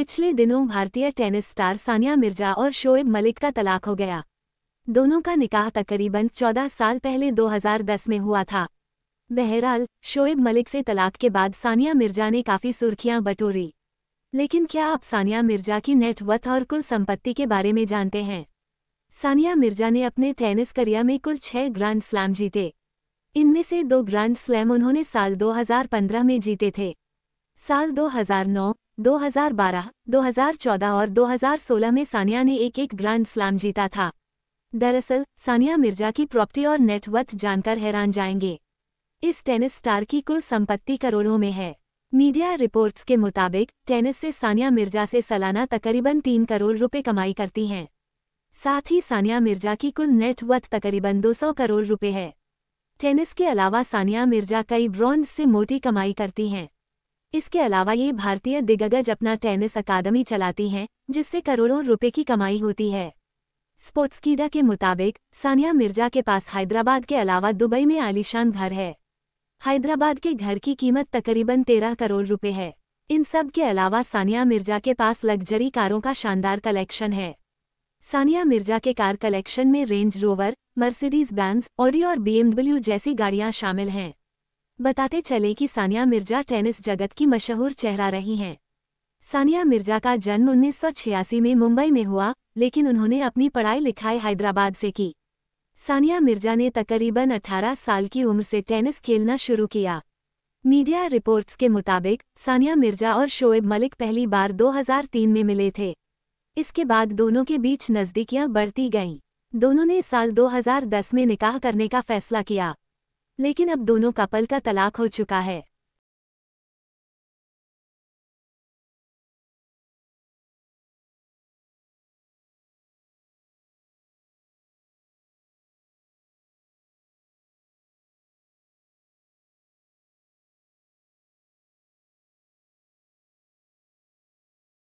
पिछले दिनों भारतीय टेनिस स्टार सानिया मिर्जा और शोएब मलिक का तलाक हो गया दोनों का निकाह तकरीबन 14 साल पहले 2010 में हुआ था बहरहाल शोएब मलिक से तलाक के बाद सानिया मिर्जा ने काफ़ी सुर्खियां बटोरी लेकिन क्या आप सानिया मिर्जा की नेटवर्थ और कुल संपत्ति के बारे में जानते हैं सानिया मिर्जा ने अपने टेनिस करियर में कुल छह ग्रैंड स्लैम जीते इनमें से दो ग्रैंड स्लैम उन्होंने साल 2015 में जीते थे साल 2009 2012, 2014 और 2016 में सानिया ने एक एक ग्रैंड स्लैम जीता था दरअसल सानिया मिर्जा की प्रॉपर्टी और नेटवर्थ जानकर हैरान जाएंगे इस टेनिस स्टार की कुल संपत्ति करोड़ों में है मीडिया रिपोर्ट्स के मुताबिक टेनिस से सानिया मिर्जा से सालाना तकरीबन तीन करोड़ रुपए कमाई करती हैं साथ ही सानिया मिर्जा की कुल नेटवर्थ तकरीबन 200 करोड़ रुपए है टेनिस के अलावा सानिया मिर्जा कई ब्रॉन्ज से मोटी कमाई करती हैं इसके अलावा ये भारतीय दिग्गज अपना टेनिस अकादमी चलाती हैं जिससे करोड़ों रुपए की कमाई होती है स्पोर्ट्सकीडा के मुताबिक सानिया मिर्जा के पास हैदराबाद के अलावा दुबई में आलिशान घर है हैदराबाद के घर की कीमत तकरीबन तेरह करोड़ रुपए है इन सब के अलावा सानिया मिर्जा के पास लग्जरी कारों का शानदार कलेक्शन है सानिया मिर्जा के कार कलेक्शन में Range Rover Mercedes Benz Audi और बीएमडब्ल्यू जैसी गाड़ियां शामिल हैं बताते चले कि सानिया मिर्जा टेनिस जगत की मशहूर चेहरा रही हैं सानिया मिर्जा का जन्म उन्नीस में मुंबई में हुआ लेकिन उन्होंने अपनी पढ़ाई लिखाई हैदराबाद से की सानिया मिर्जा ने तकरीबन 18 साल की उम्र से टेनिस खेलना शुरू किया मीडिया रिपोर्ट्स के मुताबिक सानिया मिर्जा और शोएब मलिक पहली बार 2003 में मिले थे इसके बाद दोनों के बीच नज़दीकियां बढ़ती गईं दोनों ने साल 2010 में निकाह करने का फैसला किया लेकिन अब दोनों कपल का तलाक हो चुका है